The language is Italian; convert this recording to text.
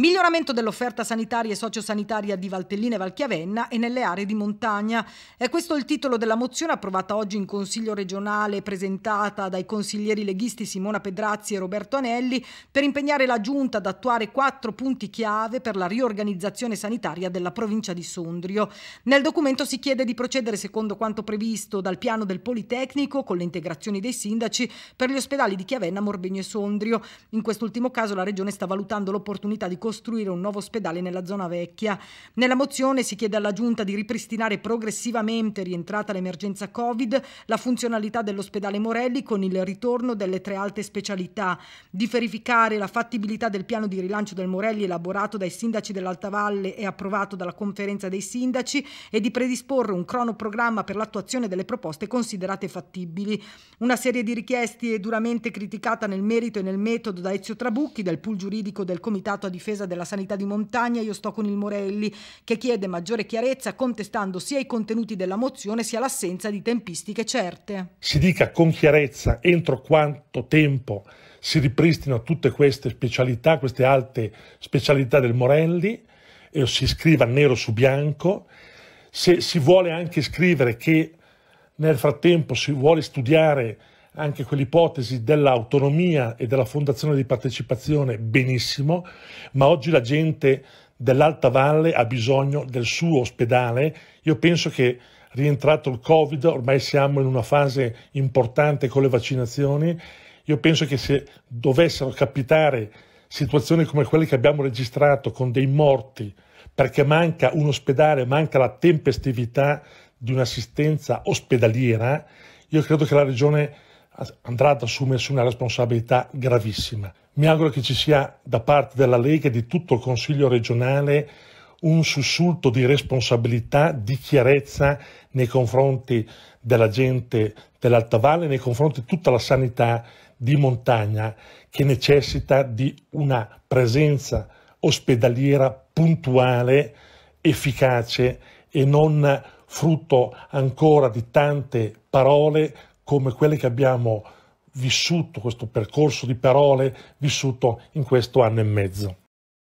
Miglioramento dell'offerta sanitaria e sociosanitaria di Valtellina e Valchiavenna e nelle aree di montagna. È questo il titolo della mozione approvata oggi in Consiglio regionale presentata dai consiglieri leghisti Simona Pedrazzi e Roberto Anelli per impegnare la Giunta ad attuare quattro punti chiave per la riorganizzazione sanitaria della provincia di Sondrio. Nel documento si chiede di procedere secondo quanto previsto dal piano del Politecnico con le integrazioni dei sindaci per gli ospedali di Chiavenna, Morbegno e Sondrio. In quest'ultimo caso la Regione sta valutando l'opportunità di costruire un nuovo ospedale nella zona vecchia. Nella mozione si chiede alla Giunta di ripristinare progressivamente, rientrata l'emergenza Covid, la funzionalità dell'ospedale Morelli con il ritorno delle tre alte specialità, di verificare la fattibilità del piano di rilancio del Morelli elaborato dai sindaci dell'Alta Valle e approvato dalla conferenza dei sindaci e di predisporre un cronoprogramma per l'attuazione delle proposte considerate fattibili. Una serie di richieste duramente criticata nel merito e nel metodo da Ezio Trabucchi del pool giuridico del Comitato a difesa difesa della sanità di montagna, io sto con il Morelli, che chiede maggiore chiarezza contestando sia i contenuti della mozione sia l'assenza di tempistiche certe. Si dica con chiarezza entro quanto tempo si ripristinano tutte queste specialità, queste alte specialità del Morelli, e si scriva nero su bianco, se si vuole anche scrivere che nel frattempo si vuole studiare anche quell'ipotesi dell'autonomia e della fondazione di partecipazione benissimo, ma oggi la gente dell'Alta Valle ha bisogno del suo ospedale. Io penso che rientrato il Covid, ormai siamo in una fase importante con le vaccinazioni, io penso che se dovessero capitare situazioni come quelle che abbiamo registrato con dei morti, perché manca un ospedale, manca la tempestività di un'assistenza ospedaliera, io credo che la regione andrà ad assumersi una responsabilità gravissima. Mi auguro che ci sia da parte della Lega e di tutto il Consiglio regionale un sussulto di responsabilità, di chiarezza nei confronti della gente dell'Alta Valle, nei confronti di tutta la sanità di montagna che necessita di una presenza ospedaliera puntuale, efficace e non frutto ancora di tante parole come quelle che abbiamo vissuto, questo percorso di parole vissuto in questo anno e mezzo.